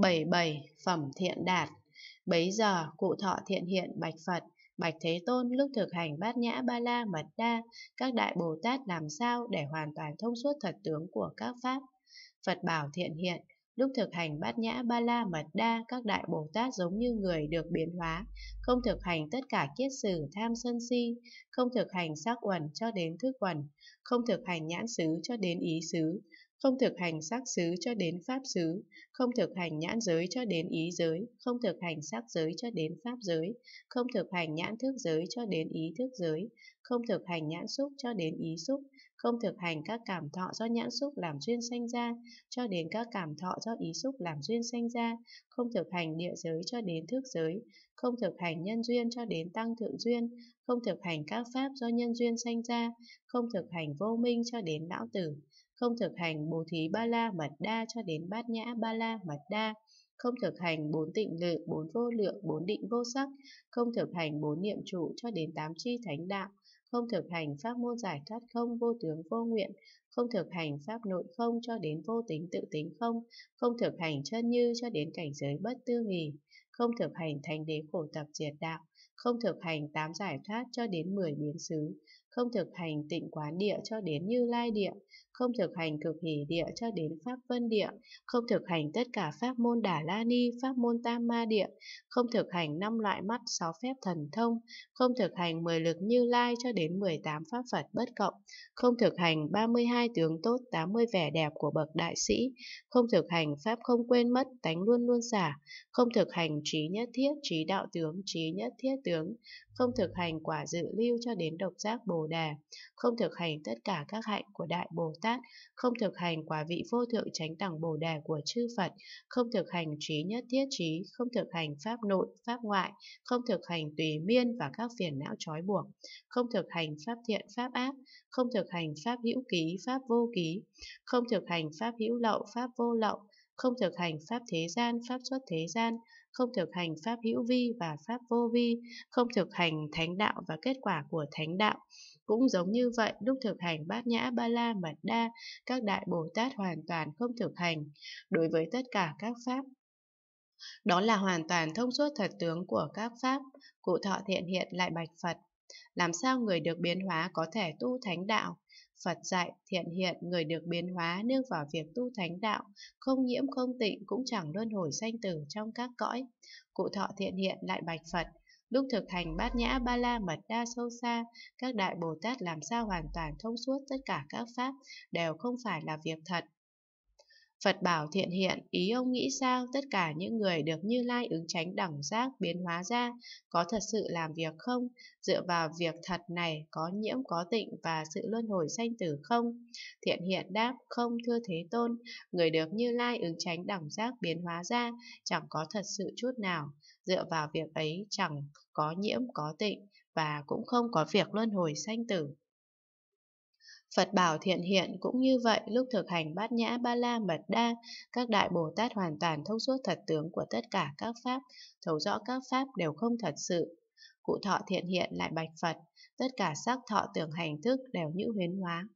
bảy bảy phẩm thiện đạt. Bấy giờ, cụ thọ thiện hiện bạch Phật, Bạch Thế Tôn lúc thực hành bát nhã ba la mật đa, các đại Bồ Tát làm sao để hoàn toàn thông suốt thật tướng của các Pháp? Phật bảo thiện hiện, lúc thực hành bát nhã ba la mật đa, các đại Bồ Tát giống như người được biến hóa, không thực hành tất cả kiết sử tham sân si, không thực hành sắc quần cho đến thức quần không thực hành nhãn xứ cho đến ý xứ, không thực hành sắc xứ cho đến pháp xứ, không thực hành nhãn giới cho đến ý giới, không thực hành sắc giới cho đến pháp giới, không thực hành nhãn thức giới cho đến ý thức giới, không thực hành nhãn xúc cho đến ý xúc, không thực hành các cảm thọ do nhãn xúc làm duyên sanh ra cho đến các cảm thọ do ý xúc làm duyên sanh ra, không thực hành địa giới cho đến thức giới, không thực hành nhân duyên cho đến tăng thượng duyên, không thực hành các pháp do nhân duyên sanh ra, không thực hành vô minh cho đến lão tử, không thực hành bố thí ba la mật đa cho đến bát nhã ba la mật đa, không thực hành bốn tịnh lự, bốn vô lượng, bốn định vô sắc, không thực hành bốn niệm trụ cho đến tám chi thánh đạo, không thực hành pháp môn giải thoát không vô tướng vô nguyện, không thực hành pháp nội không cho đến vô tính tự tính không, không thực hành chân như cho đến cảnh giới bất tư nghì, không thực hành thánh đế khổ tập diệt đạo, không thực hành tám giải thoát cho đến 10 biến xứ, không thực hành tịnh quán địa cho đến như lai địa, không thực hành cực hỷ địa cho đến pháp vân địa, không thực hành tất cả pháp môn đả la ni, pháp môn tam ma địa, không thực hành năm loại mắt sáu phép thần thông, không thực hành 10 lực như lai cho đến 18 pháp Phật bất cộng, không thực hành 32 tướng tốt 80 vẻ đẹp của bậc đại sĩ, không thực hành pháp không quên mất, tánh luôn luôn giả, không thực hành trí nhất thiết, trí đạo tướng, trí nhất thiết tướng, không thực hành quả dự lưu cho đến độc giác Bồ đề, không thực hành tất cả các hạnh của Đại Bồ Tát, không thực hành quả vị vô thượng tránh đẳng Bồ đề của chư Phật, không thực hành trí nhất thiết trí, không thực hành pháp nội, pháp ngoại, không thực hành tùy miên và các phiền não trói buộc, không thực hành pháp thiện, pháp ác, không thực hành pháp hữu ký, pháp vô ký, không thực hành pháp hữu lậu, pháp vô lậu, không thực hành pháp thế gian, pháp xuất thế gian, không thực hành pháp hữu vi và pháp vô vi, không thực hành thánh đạo và kết quả của thánh đạo. Cũng giống như vậy, lúc thực hành bát nhã ba la mật đa, các đại Bồ Tát hoàn toàn không thực hành đối với tất cả các pháp. Đó là hoàn toàn thông suốt thật tướng của các pháp. Cụ thọ thiện hiện lại bạch Phật, làm sao người được biến hóa có thể tu thánh đạo? Phật dạy thiện hiện người được biến hóa nương vào việc tu thánh đạo, không nhiễm không tịnh cũng chẳng luân hồi sanh tử trong các cõi. Cụ thọ thiện hiện lại bạch Phật, lúc thực hành bát nhã ba la mật đa sâu xa, các đại Bồ Tát làm sao hoàn toàn thông suốt tất cả các pháp đều không phải là việc thật Phật bảo thiện hiện, ý ông nghĩ sao tất cả những người được Như Lai ứng tránh đẳng giác biến hóa ra, có thật sự làm việc không? Dựa vào việc thật này có nhiễm có tịnh và sự luân hồi sanh tử không? Thiện hiện đáp, không thưa Thế Tôn, người được Như Lai ứng tránh đẳng giác biến hóa ra, chẳng có thật sự chút nào. Dựa vào việc ấy chẳng có nhiễm có tịnh và cũng không có việc luân hồi sanh tử. Phật bảo thiện hiện cũng như vậy lúc thực hành bát nhã ba la mật đa, các đại Bồ Tát hoàn toàn thông suốt thật tướng của tất cả các pháp, thấu rõ các pháp đều không thật sự. Cụ thọ thiện hiện lại bạch Phật, tất cả sắc thọ tưởng hành thức đều như huyến hóa.